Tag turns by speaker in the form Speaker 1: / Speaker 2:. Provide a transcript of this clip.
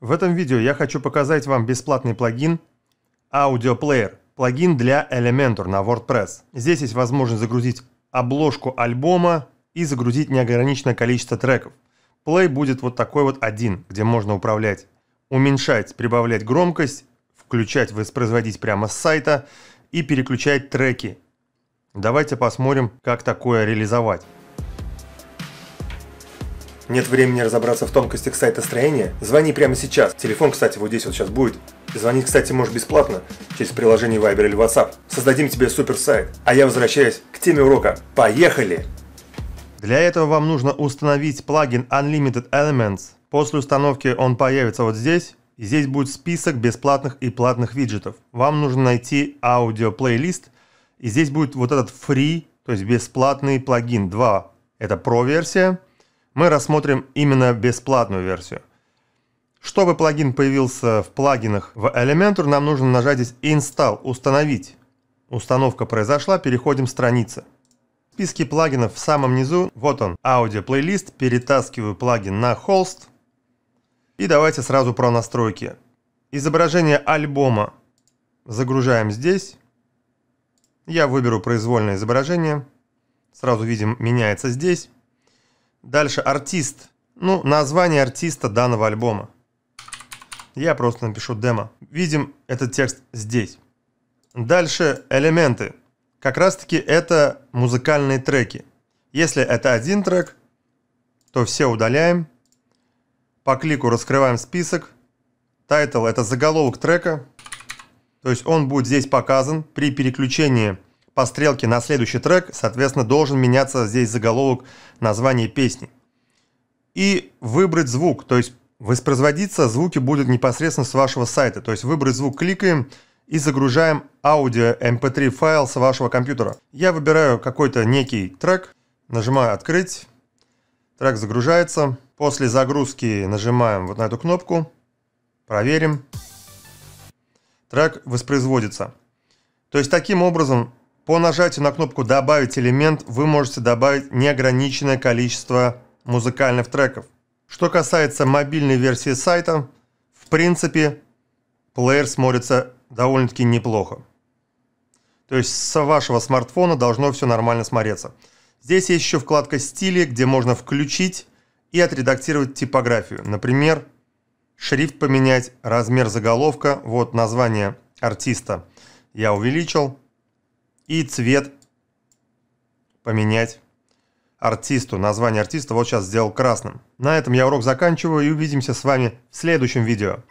Speaker 1: В этом видео я хочу показать вам бесплатный плагин Audio Player, плагин для Elementor на WordPress. Здесь есть возможность загрузить обложку альбома и загрузить неограниченное количество треков. Play будет вот такой вот один, где можно управлять, уменьшать, прибавлять громкость, включать, воспроизводить прямо с сайта и переключать треки. Давайте посмотрим, как такое реализовать. Нет времени разобраться в тонкостях сайта строения? Звони прямо сейчас. Телефон, кстати, вот здесь вот сейчас будет. И звонить, кстати, можешь бесплатно через приложение Viber или WhatsApp. Создадим тебе супер сайт. А я возвращаюсь к теме урока. Поехали! Для этого вам нужно установить плагин Unlimited Elements. После установки он появится вот здесь. И здесь будет список бесплатных и платных виджетов. Вам нужно найти аудио-плейлист. И здесь будет вот этот free, то есть бесплатный плагин 2. Это Pro-версия мы рассмотрим именно бесплатную версию. Чтобы плагин появился в плагинах в Elementor, нам нужно нажать здесь Install – установить. Установка произошла, переходим к странице. В списке плагинов в самом низу, вот он, аудио-плейлист, перетаскиваю плагин на холст. И давайте сразу про настройки. Изображение альбома загружаем здесь. Я выберу произвольное изображение. Сразу видим, меняется здесь. Дальше артист. Ну, название артиста данного альбома. Я просто напишу демо. Видим этот текст здесь. Дальше элементы. Как раз таки это музыкальные треки. Если это один трек, то все удаляем. По клику раскрываем список. Тайтл это заголовок трека. То есть он будет здесь показан при переключении по стрелке на следующий трек, соответственно, должен меняться здесь заголовок названия песни. И выбрать звук, то есть воспроизводиться звуки будут непосредственно с вашего сайта. То есть выбрать звук кликаем и загружаем аудио mp3 файл с вашего компьютера. Я выбираю какой-то некий трек, нажимаю «Открыть», трек загружается. После загрузки нажимаем вот на эту кнопку, проверим, трек воспроизводится. То есть таким образом по нажатию на кнопку «Добавить элемент» вы можете добавить неограниченное количество музыкальных треков. Что касается мобильной версии сайта, в принципе, плеер смотрится довольно-таки неплохо. То есть с вашего смартфона должно все нормально смотреться. Здесь есть еще вкладка «Стили», где можно включить и отредактировать типографию. Например, шрифт поменять, размер заголовка, вот название артиста я увеличил. И цвет поменять артисту. Название артиста вот сейчас сделал красным. На этом я урок заканчиваю и увидимся с вами в следующем видео.